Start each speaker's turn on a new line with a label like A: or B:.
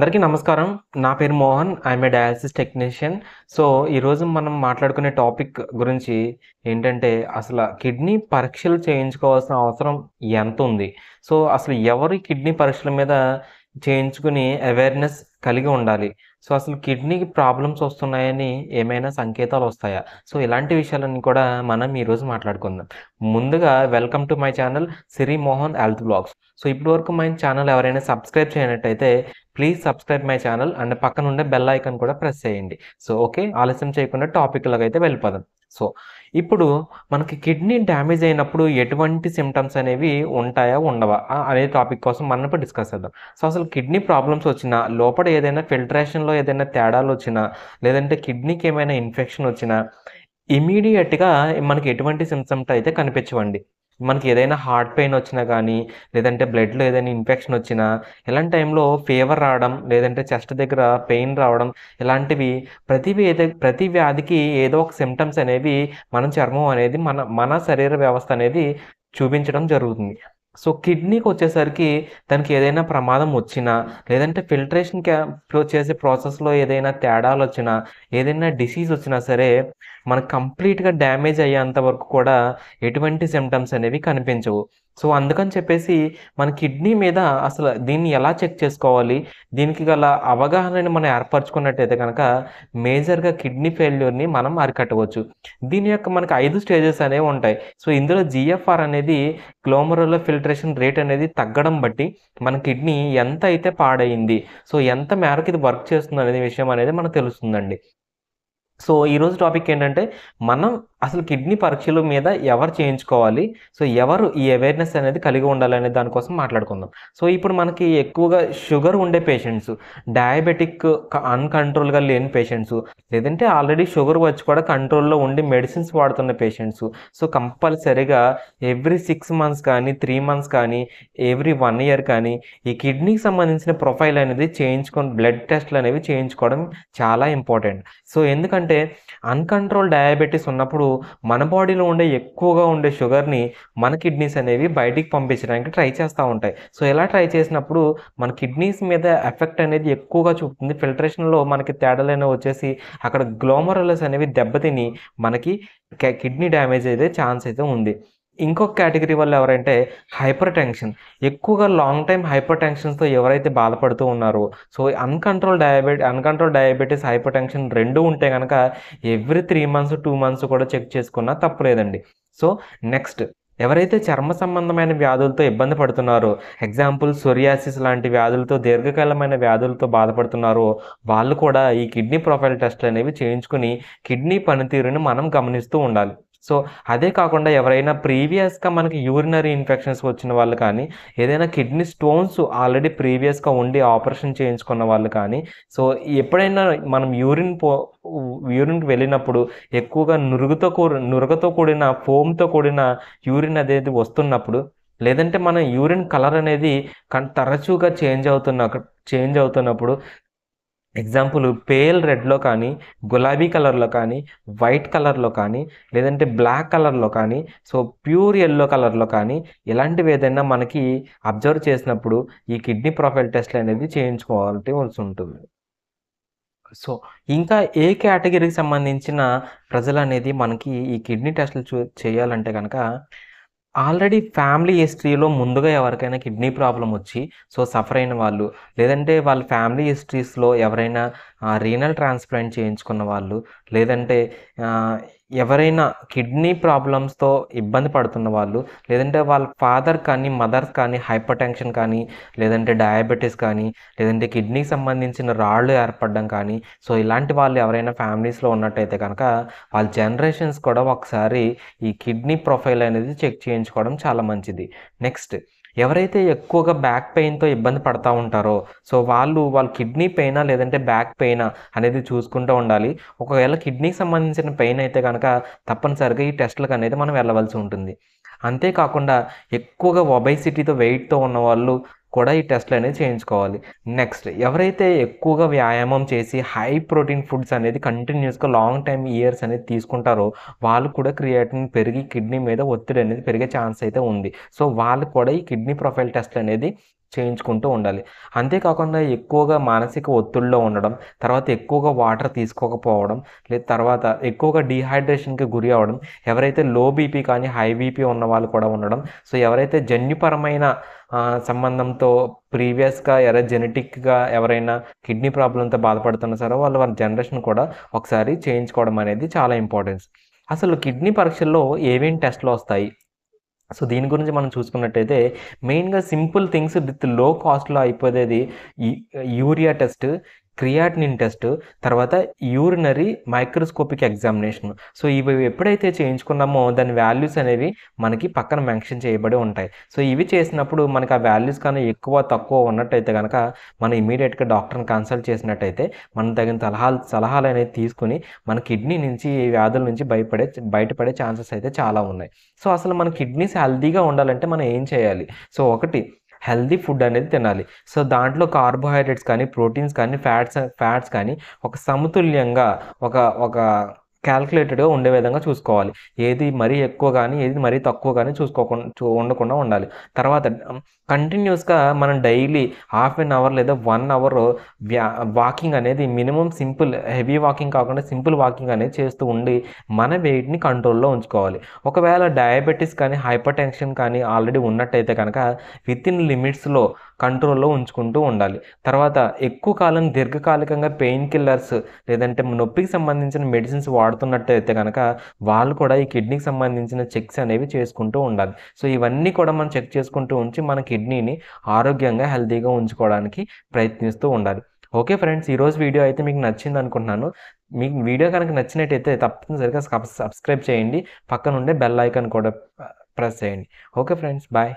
A: అందరికీ నమస్కారం నా పేరు Mohan I am a dialysis technician so ఈరోజు మనం మాట్లాడుకునే టాపిక్ గురించి ఏంటంటే అసలు కిడ్నీ పరీక్షలు చేయించుకోవాల్సిన అవసరం ఎంత ఉంది సో అసలు ఎవరి కిడ్నీ పరీక్షల మీద చేయించుకుని అవేర్నెస్ కలిగి ఉండాలి సో అసలు కిడ్నీకి ప్రాబ్లమ్స్ వస్తున్నాయని ఏమైనా సంకేతాలు వస్తాయా సో ఇలాంటి విషయాలన్నీ కూడా మనం ఈరోజు మాట్లాడుకుందాం ముందుగా welcome to my channel Siri Mohan health blogs so ఇప్పటి వరకు మై ఛానల్ ఎవరైనా సబ్స్క్రైబ్ చేయనట్టయితే please subscribe my channel and పక్కన ఉండే బెల్ ఐకన్ కూడా ప్రెస్ చేయండి సో ఓకే ఆలస్యం చేయకుండా టాపిక్లోకి అయితే వెళ్ళిపోదాం సో ఇప్పుడు మనకి కిడ్నీ డ్యామేజ్ అయినప్పుడు ఎటువంటి సిమ్టమ్స్ అనేవి ఉంటాయా ఉండవా అనే టాపిక్ కోసం మనం ఇప్పుడు డిస్కస్ చేద్దాం సో అసలు కిడ్నీ ప్రాబ్లమ్స్ వచ్చినా లోపల ఏదైనా ఫిల్టరేషన్లో ఏదైనా తేడాలు వచ్చినా లేదంటే కిడ్నీకి ఏమైనా ఇన్ఫెక్షన్ వచ్చినా ఇమీడియట్గా మనకి ఎటువంటి సిమ్టమ్స్ అయితే కనిపించవండి మనకి ఏదైనా హార్ట్ పెయిన్ వచ్చినా కానీ లేదంటే బ్లడ్లో ఏదైనా ఇన్ఫెక్షన్ వచ్చినా ఇలాంటి టైంలో ఫీవర్ రావడం లేదంటే చెస్ట్ దగ్గర పెయిన్ రావడం ఇలాంటివి ప్రతి ప్రతి వ్యాధికి ఏదో ఒక సిమ్టమ్స్ అనేవి మన చర్మం అనేది మన మన శరీర వ్యవస్థ అనేది చూపించడం జరుగుతుంది సో కిడ్నీకి వచ్చేసరికి దానికి ఏదైనా ప్రమాదం వచ్చినా లేదంటే ఫిల్టరేషన్ క్యాంప్లో చేసే ప్రాసెస్లో ఏదైనా తేడాలు వచ్చినా ఏదైనా డిసీజ్ వచ్చినా సరే మనకు కంప్లీట్గా డ్యామేజ్ అయ్యేంత వరకు కూడా ఎటువంటి సిమ్టమ్స్ అనేవి కనిపించవు సో అందుకని చెప్పేసి మన కిడ్నీ మీద అసలు దీన్ని ఎలా చెక్ చేసుకోవాలి దీనికి గల అవగాహనని మనం ఏర్పరచుకున్నట్టయితే కనుక మేజర్గా కిడ్నీ ఫెయిల్యూర్ని మనం అరికట్టవచ్చు దీని యొక్క మనకి ఐదు స్టేజెస్ అనేవి ఉంటాయి సో ఇందులో జిఎఫ్ఆర్ అనేది గ్లోమరుల ఫిల్ట్రేషన్ రేట్ అనేది తగ్గడం బట్టి మన కిడ్నీ ఎంత అయితే పాడైంది సో ఎంత మేరకు ఇది వర్క్ చేస్తుంది అనేది విషయం అనేది మనకు తెలుస్తుందండి సో ఈరోజు టాపిక్ ఏంటంటే మనం అసలు కిడ్నీ పరీక్షల మీద ఎవరు చేయించుకోవాలి సో ఎవరు ఈ అవేర్నెస్ అనేది కలిగి ఉండాలనే దానికోసం మాట్లాడుకుందాం సో ఇప్పుడు మనకి ఎక్కువగా షుగర్ ఉండే పేషెంట్స్ డయాబెటిక్ అన్కంట్రోల్గా లేని పేషెంట్స్ లేదంటే ఆల్రెడీ షుగర్ వచ్చి కూడా కంట్రోల్లో ఉండి మెడిసిన్స్ వాడుతున్న పేషెంట్స్ సో కంపల్సరీగా ఎవ్రీ సిక్స్ మంత్స్ కానీ త్రీ మంత్స్ కానీ ఎవ్రీ వన్ ఇయర్ కానీ ఈ కిడ్నీకి సంబంధించిన ప్రొఫైల్ అనేది చేయించుకొని బ్లడ్ టెస్ట్లు అనేవి చేయించుకోవడం చాలా ఇంపార్టెంట్ సో ఎందుకంటే అన్కంట్రోల్ డయాబెటీస్ ఉన్నప్పుడు మన బాడీలో ఉండే ఎక్కువగా ఉండే షుగర్ని మన కిడ్నీస్ అనేవి బయటికి పంపించడానికి ట్రై చేస్తూ ఉంటాయి సో ఇలా ట్రై చేసినప్పుడు మన కిడ్నీస్ మీద ఎఫెక్ట్ అనేది ఎక్కువగా చూపుతుంది ఫిల్టరేషన్లో మనకి తేడాలైన వచ్చేసి అక్కడ గ్లోమరలస్ అనేవి దెబ్బతిని మనకి కిడ్నీ డ్యామేజ్ అయితే ఛాన్స్ అయితే ఉంది ఇంకొక కేటగిరీ వల్ల ఎవరంటే హైపర్ టెన్షన్ ఎక్కువగా లాంగ్ టైం హైపర్ టెన్షన్స్తో ఎవరైతే బాధపడుతూ ఉన్నారో so uncontrol diabetes uncontrol diabetes hyper tension రెండు ఉంటే కనుక every three months two months కూడా చెక్ చేసుకున్నా తప్పలేదండి సో నెక్స్ట్ ఎవరైతే చర్మ సంబంధమైన వ్యాధులతో ఇబ్బంది పడుతున్నారో ఎగ్జాంపుల్ సొరియాసిస్ లాంటి వ్యాధులతో దీర్ఘకాలమైన వ్యాధులతో బాధపడుతున్నారో వాళ్ళు కూడా ఈ కిడ్నీ ప్రొఫైల్ టెస్ట్లు అనేవి చేయించుకుని కిడ్నీ పనితీరుని మనం గమనిస్తూ ఉండాలి సో అదే కాకుండా ఎవరైనా ప్రీవియస్గా మనకి యూరినరీ ఇన్ఫెక్షన్స్ వచ్చిన వాళ్ళు కానీ ఏదైనా కిడ్నీ స్టోన్స్ ఆల్రెడీ ప్రీవియస్గా ఉండి ఆపరేషన్ చేయించుకున్న వాళ్ళు కానీ సో ఎప్పుడైనా మనం యూరిన్ పో యూరిన్కి వెళ్ళినప్పుడు ఎక్కువగా నురుగుతో కూ నురుగతో కూడిన ఫోమ్తో కూడిన యూరిన్ అనేది వస్తున్నప్పుడు లేదంటే మన యూరిన్ కలర్ అనేది తరచుగా చేంజ్ అవుతున్న చేంజ్ అవుతున్నప్పుడు ఎగ్జాంపుల్ పేల్ రెడ్లో కానీ గులాబీ కలర్లో కానీ వైట్ కలర్లో కానీ లేదంటే బ్లాక్ కలర్లో కానీ సో ప్యూర్ ఎల్లో కలర్లో కానీ ఇలాంటివి ఏదైనా మనకి అబ్జర్వ్ చేసినప్పుడు ఈ కిడ్నీ ప్రొఫైల్ టెస్ట్ అనేది చేయించుకోవాల్సి ఉంటుంది సో ఇంకా ఏ కేటగిరీకి సంబంధించిన ప్రజలు అనేది మనకి ఈ కిడ్నీ టెస్ట్లు చూ చేయాలంటే కనుక ఆల్రెడీ ఫ్యామిలీ హిస్టరీలో ముందుగా ఎవరికైనా కిడ్నీ ప్రాబ్లం వచ్చి సో సఫర్ అయిన వాళ్ళు లేదంటే వాళ్ళ ఫ్యామిలీ హిస్టరీస్లో ఎవరైనా రీనల్ ట్రాన్స్ప్లాంట్ చేయించుకున్న వాళ్ళు లేదంటే ఎవరైనా కిడ్నీ ప్రాబ్లమ్స్తో ఇబ్బంది పడుతున్న వాళ్ళు లేదంటే వాళ్ళ ఫాదర్ కానీ మదర్స్ కానీ హైపర్ టెన్షన్ కానీ లేదంటే డయాబెటీస్ కానీ లేదంటే కిడ్నీకి సంబంధించిన రాళ్ళు ఏర్పడడం కానీ సో ఇలాంటి వాళ్ళు ఎవరైనా ఫ్యామిలీస్లో ఉన్నట్టయితే కనుక వాళ్ళ జనరేషన్స్ కూడా ఒకసారి ఈ కిడ్నీ ప్రొఫైల్ అనేది చెక్ చేయించుకోవడం చాలా మంచిది నెక్స్ట్ ఎవరైతే ఎక్కువగా బ్యాక్ పెయిన్తో ఇబ్బంది పడతా ఉంటారో సో వాళ్ళు వాళ్ళు కిడ్నీ పెయినా లేదంటే బ్యాక్ పెయినా అనేది చూసుకుంటూ ఉండాలి ఒకవేళ కిడ్నీకి సంబంధించిన పెయిన్ అయితే కనుక తప్పనిసరిగా ఈ టెస్ట్లకు అనేది మనం వెళ్ళవలసి ఉంటుంది అంతేకాకుండా ఎక్కువగా ఒబైసిటీతో వెయిట్తో ఉన్న వాళ్ళు కూడా ఈ టెస్ట్లు అనేది చేయించుకోవాలి నెక్స్ట్ ఎవరైతే ఎక్కువగా వ్యాయామం చేసి హై ప్రోటీన్ ఫుడ్స్ అనేది కంటిన్యూస్గా లాంగ్ టైం ఇయర్స్ అనేది తీసుకుంటారో వాళ్ళు కూడా క్రియేటిన్ పెరిగి కిడ్నీ మీద ఒత్తిడి అనేది పెరిగే ఛాన్స్ అయితే ఉంది సో వాళ్ళు కూడా ఈ కిడ్నీ ప్రొఫైల్ టెస్ట్ అనేది చేయించుకుంటూ ఉండాలి అంతేకాకుండా ఎక్కువగా మానసిక ఒత్తిడిలో ఉండడం తర్వాత ఎక్కువగా వాటర్ తీసుకోకపోవడం లేదా తర్వాత ఎక్కువగా డీహైడ్రేషన్కి గురి అవ్వడం ఎవరైతే లో బీపీ కానీ హై బీపీ ఉన్న వాళ్ళు కూడా ఉండడం సో ఎవరైతే జన్యుపరమైన సంబంధంతో ప్రీవియస్గా ఎవరైనా జెనెటిక్గా ఎవరైనా కిడ్నీ ప్రాబ్లంతో బాధపడుతున్న సరే వాళ్ళు వాళ్ళ జనరేషన్ కూడా ఒకసారి చేయించుకోవడం అనేది చాలా ఇంపార్టెన్స్ అసలు కిడ్నీ పరీక్షల్లో ఏమేమి టెస్ట్లు వస్తాయి సో దీని గురించి మనం చూసుకున్నట్టయితే మెయిన్గా సింపుల్ థింగ్స్ విత్ లో కాస్ట్లో అయిపోయేది యూరియా టెస్ట్ క్రియాటిన్ టెస్ట్ తర్వాత యూరినరీ మైక్రోస్కోపిక్ ఎగ్జామినేషన్ సో ఇవి ఎప్పుడైతే చేయించుకున్నామో దాని వాల్యూస్ అనేవి మనకి పక్కన మెన్షన్ చేయబడి ఉంటాయి సో ఇవి చేసినప్పుడు మనకి ఆ వాల్యూస్ కానీ ఎక్కువ తక్కువ ఉన్నట్టయితే కనుక మనం ఇమీడియట్గా డాక్టర్ని కన్సల్ట్ చేసినట్టయితే మనం తగిన సలహాలు సలహాలు అనేవి తీసుకుని మన కిడ్నీ నుంచి ఈ వ్యాధుల నుంచి భయపడే బయటపడే ఛాన్సెస్ అయితే చాలా ఉన్నాయి సో అసలు మన కిడ్నీస్ హెల్దీగా ఉండాలంటే మనం ఏం చేయాలి సో ఒకటి హెల్దీ ఫుడ్ అనేది తినాలి సో దాంట్లో కార్బోహైడ్రేట్స్ కానీ ప్రోటీన్స్ కానీ ఫ్యాట్స్ ఫ్యాట్స్ కానీ ఒక సమతుల్యంగా ఒక ఒక క్యాల్కులేటెడ్గా ఉండే విధంగా చూసుకోవాలి ఏది మరీ ఎక్కువ కానీ ఏది మరీ తక్కువ కానీ చూసుకోకుండా ఉండకుండా ఉండాలి తర్వాత కంటిన్యూస్గా మనం డైలీ హాఫ్ అన్ అవర్ లేదా వన్ అవర్ వాకింగ్ అనేది మినిమం సింపుల్ హెవీ వాకింగ్ కాకుండా సింపుల్ వాకింగ్ అనేది చేస్తూ ఉండి మన వెయిట్ని కంట్రోల్లో ఉంచుకోవాలి ఒకవేళ డయాబెటీస్ కానీ హైపర్ టెన్షన్ కానీ ఆల్రెడీ ఉన్నట్టయితే కనుక విత్ ఇన్ లిమిట్స్లో కంట్రోల్లో ఉంచుకుంటూ ఉండాలి తర్వాత ఎక్కువ కాలం దీర్ఘకాలికంగా పెయిన్ కిల్లర్స్ లేదంటే నొప్పికి సంబంధించిన మెడిసిన్స్ వాడ వాడుతున్నట్టయితే కనుక వాళ్ళు కూడా ఈ కిడ్నీకి సంబంధించిన చెక్స్ అనేవి చేసుకుంటూ ఉండాలి సో ఇవన్నీ కూడా మనం చెక్ చేసుకుంటూ ఉంచి మన కిడ్నీని ఆరోగ్యంగా హెల్తీగా ఉంచుకోవడానికి ప్రయత్నిస్తూ ఉండాలి ఓకే ఫ్రెండ్స్ ఈరోజు వీడియో అయితే మీకు నచ్చింది అనుకుంటున్నాను మీకు వీడియో కనుక నచ్చినట్టయితే తప్పనిసరిగా సబ్స్క్రైబ్ చేయండి ఉండే బెల్ ఐకాన్ కూడా ప్రెస్ చేయండి ఓకే ఫ్రెండ్స్ బాయ్